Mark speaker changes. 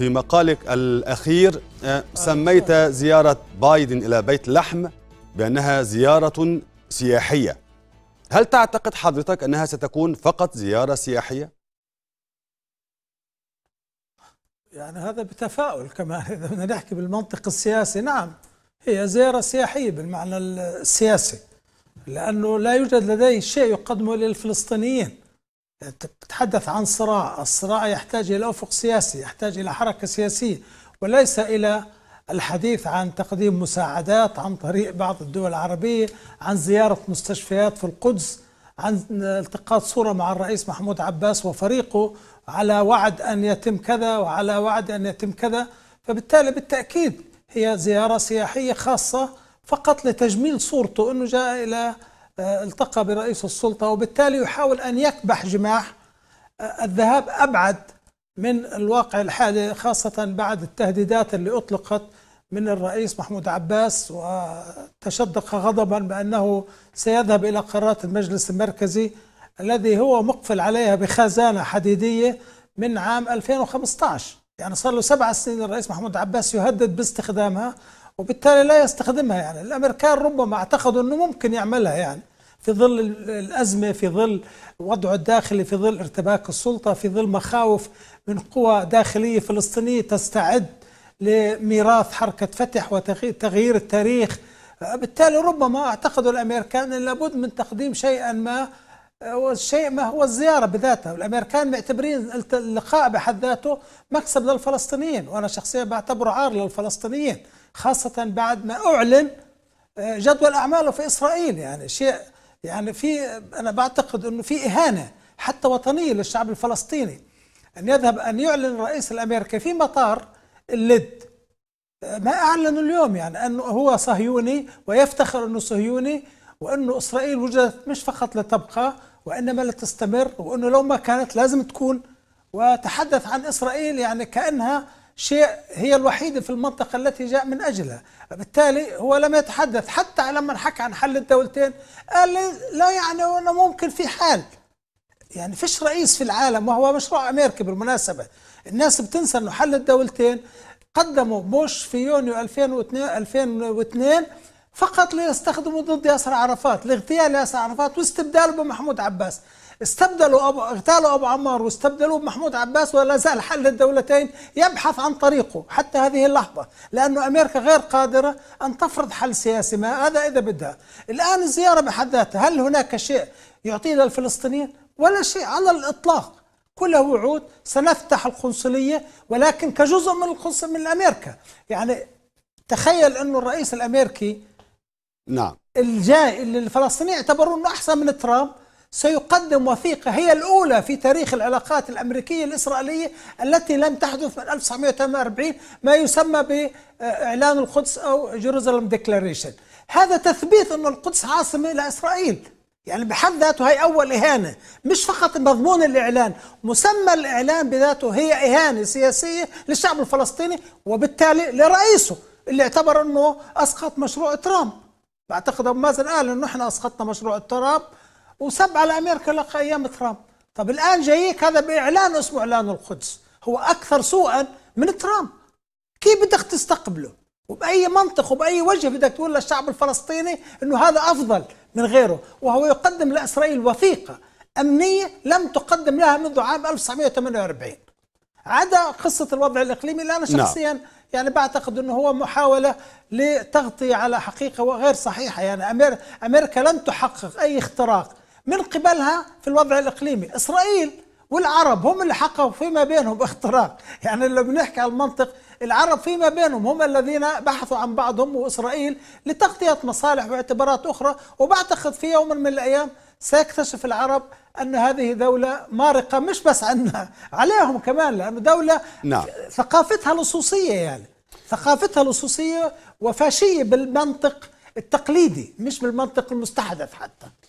Speaker 1: في مقالك الأخير آه، سميت زيارة بايدن إلى بيت لحم بأنها زيارة سياحية هل تعتقد حضرتك أنها ستكون فقط زيارة سياحية؟ يعني هذا بتفاؤل كمان إذا بدنا نحكي بالمنطق السياسي نعم هي زيارة سياحية بالمعنى السياسي لأنه لا يوجد لديه شيء يقدمه للفلسطينيين تتحدث عن صراع الصراع يحتاج إلى أفق سياسي يحتاج إلى حركة سياسية وليس إلى الحديث عن تقديم مساعدات عن طريق بعض الدول العربية عن زيارة مستشفيات في القدس عن التقاط صورة مع الرئيس محمود عباس وفريقه على وعد أن يتم كذا وعلى وعد أن يتم كذا فبالتالي بالتأكيد هي زيارة سياحية خاصة فقط لتجميل صورته أنه جاء إلى آه، التقى برئيس السلطة وبالتالي يحاول أن يكبح جماح آه، الذهاب أبعد من الواقع الحالي خاصة بعد التهديدات اللي أطلقت من الرئيس محمود عباس وتشدق غضبا بأنه سيذهب إلى قرارات المجلس المركزي الذي هو مقفل عليها بخزانة حديدية من عام 2015 يعني صار له سبع سنين الرئيس محمود عباس يهدد باستخدامها وبالتالي لا يستخدمها يعني الامريكان ربما اعتقدوا انه ممكن يعملها يعني في ظل الأزمة في ظل وضعه الداخلي في ظل ارتباك السلطة في ظل مخاوف من قوى داخلية فلسطينية تستعد لميراث حركة فتح وتغيير التاريخ بالتالي ربما اعتقد الامريكان ان لابد من تقديم شيئا ما آه، والشيء ما هو الزياره بذاتها، الامريكان معتبرين اللقاء بحد ذاته مكسب للفلسطينيين، وانا شخصيا بعتبره عار للفلسطينيين، خاصه بعد ما اعلن آه، جدول اعماله في اسرائيل يعني شيء يعني في أنا بعتقد أنه في إهانة حتى وطنية للشعب الفلسطيني أن يذهب أن يعلن الرئيس الأمريكي في مطار اللد ما اعلن اليوم يعني أنه هو صهيوني ويفتخر أنه صهيوني وأنه إسرائيل وجدت مش فقط لتبقى وإنما لتستمر وأنه لو ما كانت لازم تكون وتحدث عن إسرائيل يعني كأنها شيء هي الوحيدة في المنطقة التي جاء من أجلها بالتالي هو لم يتحدث حتى لما حكى عن حل الدولتين قال لا يعني أنه ممكن في حال يعني فيش رئيس في العالم وهو مشروع أمريكي بالمناسبة الناس بتنسى أنه حل الدولتين قدموا بوش في يونيو 2002, 2002 فقط ليستخدموا ضد ياسر عرفات لاغتيال ياسر عرفات واستبداله بمحمود عباس استبدلوا أبو اغتالوا أبو عمار واستبدلوه بمحمود عباس ولا زال حل الدولتين يبحث عن طريقه حتى هذه اللحظة لأنه أمريكا غير قادرة أن تفرض حل سياسي ما هذا إذا بدها الآن الزيارة بحد ذاتها هل هناك شيء يعطيه للفلسطينيين ولا شيء على الإطلاق كلها وعود سنفتح القنصلية ولكن كجزء من القنصل من أمريكا يعني تخيل أنه الرئيس الأمريكي نعم الجاي اللي الفلسطينيين يعتبروا أنه أحسن من ترامب سيقدم وثيقة هي الأولى في تاريخ العلاقات الأمريكية الإسرائيلية التي لم تحدث من 1948 ما يسمى بإعلان القدس أو جيروزالم ديكلاريشن هذا تثبيت أن القدس عاصمة لإسرائيل يعني بحد ذاته هي أول إهانة مش فقط مضمون الإعلان مسمى الإعلان بذاته هي إهانة سياسية للشعب الفلسطيني وبالتالي لرئيسه اللي اعتبر أنه أسقط مشروع ترامب بعتقد أبو مازن قال أنه إحنا أسقطنا مشروع ترامب وسب على امريكا لقى ايام ترامب طب الان جايك هذا باعلان اسمه اعلان القدس هو اكثر سوءا من ترامب كيف بدك تستقبله وباي منطق وباي وجه بدك تقول للشعب الفلسطيني انه هذا افضل من غيره وهو يقدم لاسرائيل وثيقه امنيه لم تقدم لها منذ عام 1948 عدا قصه الوضع الاقليمي اللي انا نعم. شخصيا يعني بعتقد انه هو محاوله لتغطيه على حقيقه وغير صحيحه يعني امريكا لم تحقق اي اختراق من قبلها في الوضع الإقليمي إسرائيل والعرب هم اللي حققوا فيما بينهم اختراق يعني لو بنحكي على المنطق العرب فيما بينهم هم الذين بحثوا عن بعضهم وإسرائيل لتغطية مصالح واعتبارات أخرى وبعتقد في يوم من الأيام سيكتشف العرب أن هذه دولة مارقة مش بس عنا عليهم كمان لأنه دولة نعم. ثقافتها لصوصية يعني ثقافتها لصوصية وفاشية بالمنطق التقليدي مش بالمنطق المستحدث حتى